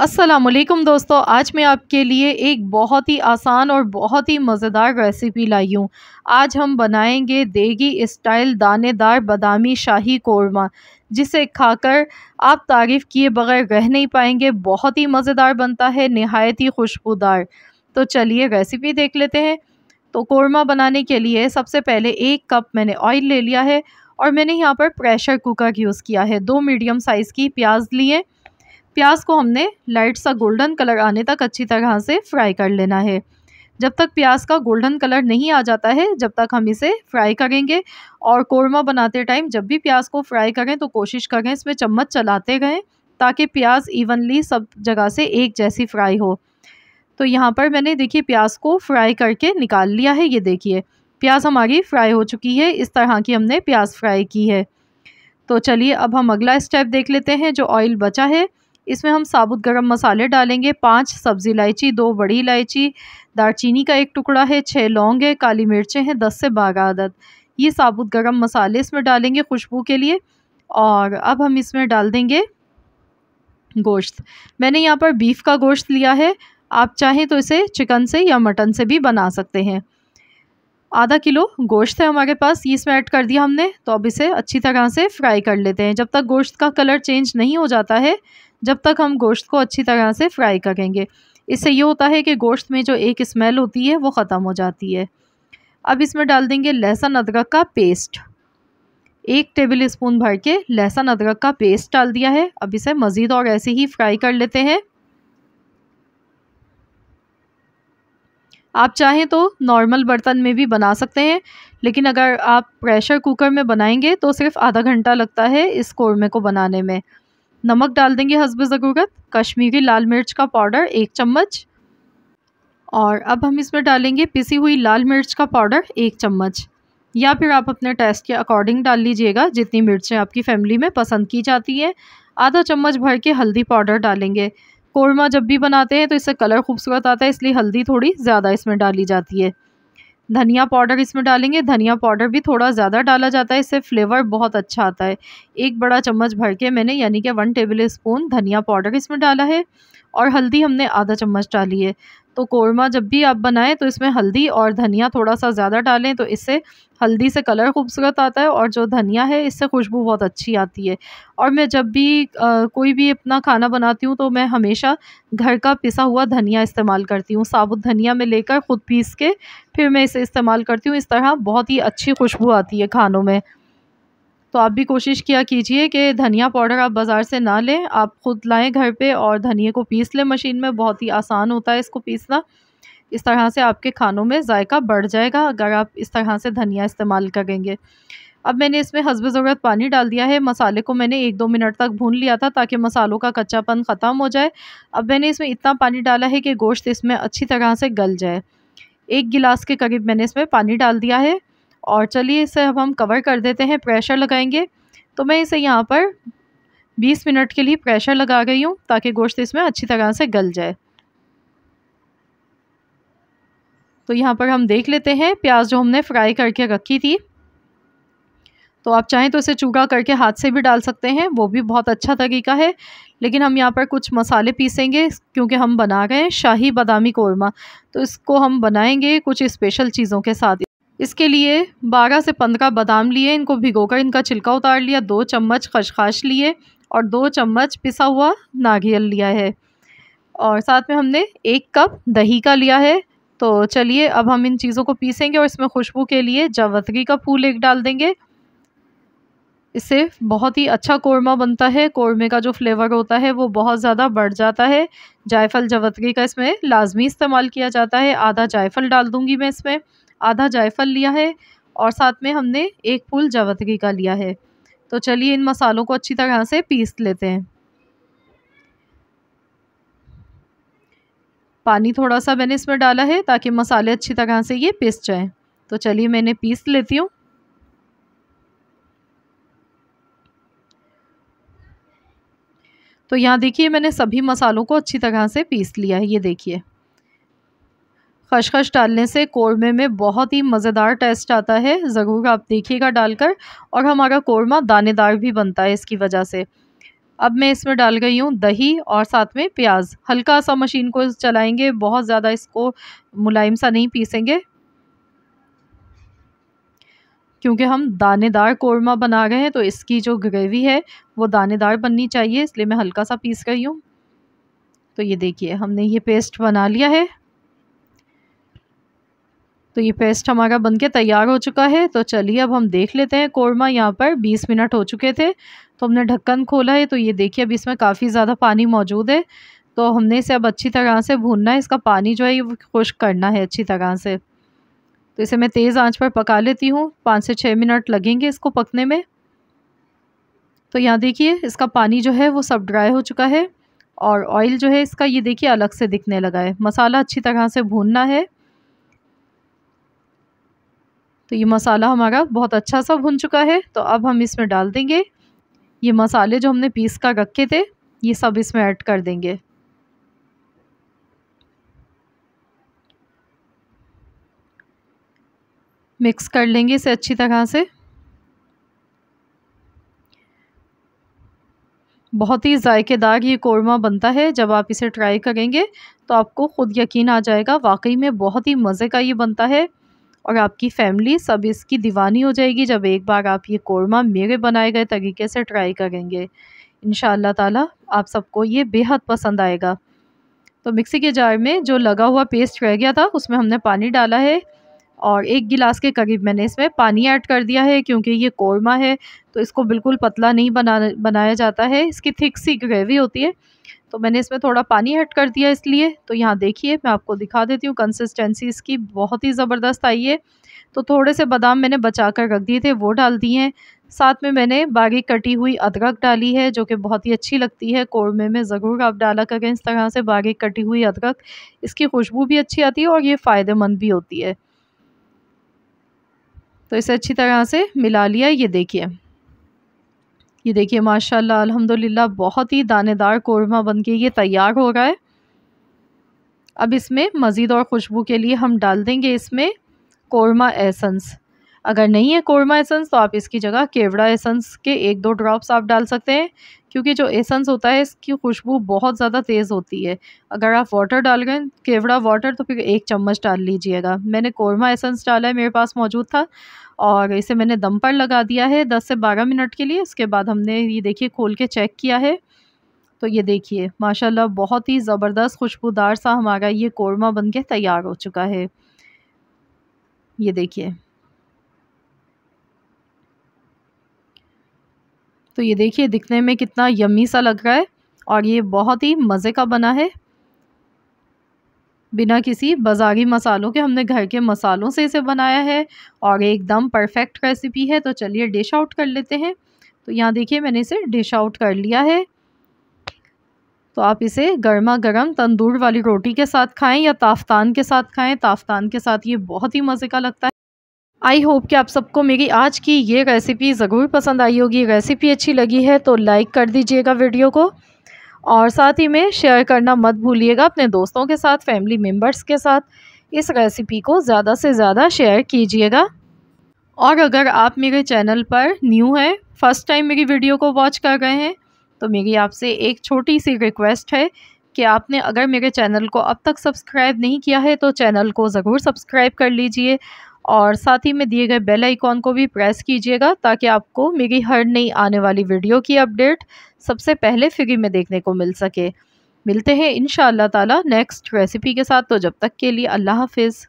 असलम दोस्तों आज मैं आपके लिए एक बहुत ही आसान और बहुत ही मज़ेदार रेसिपी लाई हूँ आज हम बनाएंगे देगी स्टाइल दानेदार बादामी शाही कोरमा जिसे खाकर आप तारीफ़ किए बगैर रह नहीं पाएंगे बहुत ही मज़ेदार बनता है नहायत ही खुशबूदार तो चलिए रेसिपी देख लेते हैं तो कोरमा बनाने के लिए सबसे पहले एक कप मैंने ऑयल ले लिया है और मैंने यहाँ पर प्रेशर कुकर यूज़ किया है दो मीडियम साइज़ की प्याज लिए प्याज को हमने लाइट सा गोल्डन कलर आने तक अच्छी तरह से फ्राई कर लेना है जब तक प्याज का गोल्डन कलर नहीं आ जाता है जब तक हम इसे फ्राई करेंगे और कोरमा बनाते टाइम जब भी प्याज को फ्राई करें तो कोशिश करें इसमें चम्मच चलाते रहें ताकि प्याज इवनली सब जगह से एक जैसी फ्राई हो तो यहाँ पर मैंने देखिए प्याज को फ्राई करके निकाल लिया है ये देखिए प्याज हमारी फ्राई हो चुकी है इस तरह की हमने प्याज फ्राई की है तो चलिए अब हम अगला स्टेप देख लेते हैं जो ऑयल बचा है इसमें हम साबुत गरम मसाले डालेंगे पाँच सब्ज़ी इलायची दो बड़ी इलायची दारचीनी का एक टुकड़ा है छः लौंग है काली मिर्चें हैं दस से बारह आदद ये साबुत गरम मसाले इसमें डालेंगे खुशबू के लिए और अब हम इसमें डाल देंगे गोश्त मैंने यहाँ पर बीफ़ का गोश्त लिया है आप चाहें तो इसे चिकन से या मटन से भी बना सकते हैं आधा किलो गोश्त है हमारे पास ये इसमें ऐड कर दिया हमने तो अब इसे अच्छी तरह से फ्राई कर लेते हैं जब तक गोश्त का कलर चेंज नहीं हो जाता है जब तक हम गोश्त को अच्छी तरह से फ्राई करेंगे इससे ये होता है कि गोश्त में जो एक स्मेल होती है वो ख़त्म हो जाती है अब इसमें डाल देंगे लहसुन अदरक का पेस्ट एक टेबल स्पून भर के लहसुन अदरक का पेस्ट डाल दिया है अब इसे मज़ीद और ऐसे ही फ्राई कर लेते हैं आप चाहें तो नॉर्मल बर्तन में भी बना सकते हैं लेकिन अगर आप प्रेशर कुकर में बनाएंगे तो सिर्फ आधा घंटा लगता है इस कौरमे को बनाने में नमक डाल देंगे हसब ज़रूरत कश्मीरी लाल मिर्च का पाउडर एक चम्मच और अब हम इसमें डालेंगे पिसी हुई लाल मिर्च का पाउडर एक चम्मच या फिर आप अपने टेस्ट के अकॉर्डिंग डाल लीजिएगा जितनी मिर्चें आपकी फैमिली में पसंद की जाती हैं आधा चम्मच भर के हल्दी पाउडर डालेंगे कोरमा जब भी बनाते हैं तो इससे कलर खूबसूरत आता है इसलिए हल्दी थोड़ी ज़्यादा इसमें डाली जाती है धनिया पाउडर इसमें डालेंगे धनिया पाउडर भी थोड़ा ज़्यादा डाला जाता है इससे फ्लेवर बहुत अच्छा आता है एक बड़ा चम्मच भर के मैंने यानी कि वन टेबल स्पून धनिया पाउडर इसमें डाला है और हल्दी हमने आधा चम्मच डाली है तो कोरमा जब भी आप बनाएं तो इसमें हल्दी और धनिया थोड़ा सा ज़्यादा डालें तो इससे हल्दी से कलर खूबसूरत आता है और जो धनिया है इससे खुशबू बहुत अच्छी आती है और मैं जब भी आ, कोई भी अपना खाना बनाती हूँ तो मैं हमेशा घर का पिसा हुआ धनिया इस्तेमाल करती हूँ साबुत धनिया में लेकर ख़ुद पीस के फिर मैं इसे इस्तेमाल करती हूँ इस तरह बहुत ही अच्छी खुशबू आती है खानों में तो आप भी कोशिश किया कीजिए कि धनिया पाउडर आप बाज़ार से ना लें आप ख़ुद लाएं घर पे और धनिए को पीस लें मशीन में बहुत ही आसान होता है इसको पीसना इस तरह से आपके खानों में जायका बढ़ जाएगा अगर आप इस तरह से धनिया इस्तेमाल करेंगे अब मैंने इसमें हसब ज़रूरत पानी डाल दिया है मसाले को मैंने एक दो मिनट तक भून लिया था ताकि मसालों का कच्चापन ख़त्म हो जाए अब मैंने इसमें इतना पानी डाला है कि गोश्त इसमें अच्छी तरह से गल जाए एक गिलास के करीब मैंने इसमें पानी डाल दिया है और चलिए इसे अब हम कवर कर देते हैं प्रेशर लगाएंगे तो मैं इसे यहाँ पर 20 मिनट के लिए प्रेशर लगा गई हूँ ताकि गोश्त इसमें अच्छी तरह से गल जाए तो यहाँ पर हम देख लेते हैं प्याज जो हमने फ्राई करके रखी थी तो आप चाहें तो इसे चूगा करके हाथ से भी डाल सकते हैं वो भी बहुत अच्छा तरीका है लेकिन हम यहाँ पर कुछ मसाले पीसेंगे क्योंकि हम बना रहे हैं शाही बादामी कौरमा तो इसको हम बनाएंगे कुछ स्पेशल चीज़ों के साथ इसके लिए 12 से 15 बादाम लिए इनको भिगोकर इनका छिलका उतार लिया दो चम्मच खशखाश लिए और दो चम्मच पिसा हुआ नारियल लिया है और साथ में हमने एक कप दही का लिया है तो चलिए अब हम इन चीज़ों को पीसेंगे और इसमें खुशबू के लिए जावत्री का फूल एक डाल देंगे इससे बहुत ही अच्छा कोरमा बनता है कोरमे का जो फ्लेवर होता है वो बहुत ज़्यादा बढ़ जाता है जायफल जावत्री का इसमें लाजमी इस्तेमाल किया जाता है आधा जायफल डाल दूँगी मैं इसमें आधा जायफल लिया है और साथ में हमने एक फूल जावतगी का लिया है तो चलिए इन मसालों को अच्छी तरह से पीस लेते हैं पानी थोड़ा सा मैंने इसमें डाला है ताकि मसाले अच्छी तरह से ये पीस जाएं तो चलिए मैंने पीस लेती हूँ तो यहाँ देखिए मैंने सभी मसालों को अच्छी तरह से पीस लिया है ये देखिए खशखश डालने से कोरमे में बहुत ही मज़ेदार टेस्ट आता है ज़रूर आप देखिएगा डालकर और हमारा कोरमा दानेदार भी बनता है इसकी वजह से अब मैं इसमें डाल गई हूँ दही और साथ में प्याज हल्का सा मशीन को चलाएंगे बहुत ज़्यादा इसको मुलायम सा नहीं पीसेंगे क्योंकि हम दानेदार कोरमा बना रहे हैं तो इसकी जो ग्रेवी है वो दानेदार बननी चाहिए इसलिए मैं हल्का सा पीस गई हूँ तो ये देखिए हमने ये पेस्ट बना लिया है तो ये पेस्ट हमारा बन के तैयार हो चुका है तो चलिए अब हम देख लेते हैं कोरमा यहाँ पर 20 मिनट हो चुके थे तो हमने ढक्कन खोला है तो ये देखिए अब इसमें काफ़ी ज़्यादा पानी मौजूद है तो हमने इसे अब अच्छी तरह से भूनना है इसका पानी जो है ये खुश्क करना है अच्छी तरह से तो इसे मैं तेज़ आँच पर पका लेती हूँ पाँच से छः मिनट लगेंगे इसको पकने में तो यहाँ देखिए इसका पानी जो है वो सब ड्राई हो चुका है और ऑयल जो है इसका ये देखिए अलग से दिखने लगा है मसाला अच्छी तरह से भूनना है तो ये मसाला हमारा बहुत अच्छा सा भुन चुका है तो अब हम इसमें डाल देंगे ये मसाले जो हमने पीस कर रखे थे ये सब इसमें ऐड कर देंगे मिक्स कर लेंगे इसे अच्छी तरह से बहुत ही जायकेदार ये कोरमा बनता है जब आप इसे ट्राई करेंगे तो आपको ख़ुद यकीन आ जाएगा वाकई में बहुत ही मज़े का ये बनता है और आपकी फैमिली सब इसकी दीवानी हो जाएगी जब एक बार आप ये कौरमा मेरे बनाए गए तरीके से ट्राई करेंगे इन ताला आप सबको ये बेहद पसंद आएगा तो मिक्सी के जार में जो लगा हुआ पेस्ट रह गया था उसमें हमने पानी डाला है और एक गिलास के करीब मैंने इसमें पानी ऐड कर दिया है क्योंकि ये कौरमा है तो इसको बिल्कुल पतला नहीं बना बनाया जाता है इसकी थिक सी ग्रेवी होती है तो मैंने इसमें थोड़ा पानी हट कर दिया इसलिए तो यहाँ देखिए मैं आपको दिखा देती हूँ कंसिस्टेंसी इसकी बहुत ही ज़बरदस्त आई है तो थोड़े से बादाम मैंने बचा कर रख दिए थे वो डाल दिए हैं साथ में मैंने बारीक कटी हुई अदरक डाली है जो कि बहुत ही अच्छी लगती है कौरमे में ज़रूर आप डाला करें इस तरह से बारीक कटी हुई अदरक इसकी खुशबू भी अच्छी आती है और ये फ़ायदेमंद भी होती है तो इसे अच्छी तरह से मिला लिया ये देखिए ये देखिए माशाल्लाह अल्हम्दुलिल्लाह बहुत ही दानेदार कोरमा बन के ये तैयार हो रहा है अब इसमें मज़ीद और खुशबू के लिए हम डाल देंगे इसमें कोरमा एसेंस अगर नहीं है कोरमा एसेंस तो आप इसकी जगह केवड़ा एसेंस के एक दो ड्रॉप्स आप डाल सकते हैं क्योंकि जो एसेंस होता है इसकी खुशबू बहुत ज़्यादा तेज़ होती है अगर आप वाटर डाल गए केवड़ा वाटर तो फिर एक चम्मच डाल लीजिएगा मैंने कोरमा एसेंस डाला है मेरे पास मौजूद था और इसे मैंने दम पर लगा दिया है दस से बारह मिनट के लिए उसके बाद हमने ये देखिए खोल के चेक किया है तो ये देखिए माशाल्लाह बहुत ही ज़बरदस्त खुशबूदार सा हमारा ये कोरमा बन के तैयार हो चुका है ये देखिए तो ये देखिए दिखने में कितना यम्मी सा लग रहा है और ये बहुत ही मज़े का बना है बिना किसी बाज़ारी मसालों के हमने घर के मसालों से इसे बनाया है और एकदम परफेक्ट रेसिपी है तो चलिए डिश आउट कर लेते हैं तो यहाँ देखिए मैंने इसे डिश आउट कर लिया है तो आप इसे गर्मा गर्म तंदूर वाली रोटी के साथ खाएं या ताफ्तान के साथ खाएं ताफ्तान के साथ ये बहुत ही मज़े का लगता है आई होप कि आप सबको मेरी आज की ये रेसिपी ज़रूर पसंद आई होगी रेसिपी अच्छी लगी है तो लाइक कर दीजिएगा वीडियो को और साथ ही में शेयर करना मत भूलिएगा अपने दोस्तों के साथ फैमिली मेम्बर्स के साथ इस रेसिपी को ज़्यादा से ज़्यादा शेयर कीजिएगा और अगर आप मेरे चैनल पर न्यू हैं फ़र्स्ट टाइम मेरी वीडियो को वॉच कर रहे हैं तो मेरी आपसे एक छोटी सी रिक्वेस्ट है कि आपने अगर मेरे चैनल को अब तक सब्सक्राइब नहीं किया है तो चैनल को ज़रूर सब्सक्राइब कर लीजिए और साथ ही में दिए गए बेल आइकॉन को भी प्रेस कीजिएगा ताकि आपको मेरी हर नई आने वाली वीडियो की अपडेट सबसे पहले फ्री में देखने को मिल सके मिलते हैं इन ताला नेक्स्ट रेसिपी के साथ तो जब तक के लिए अल्लाह हाफिज़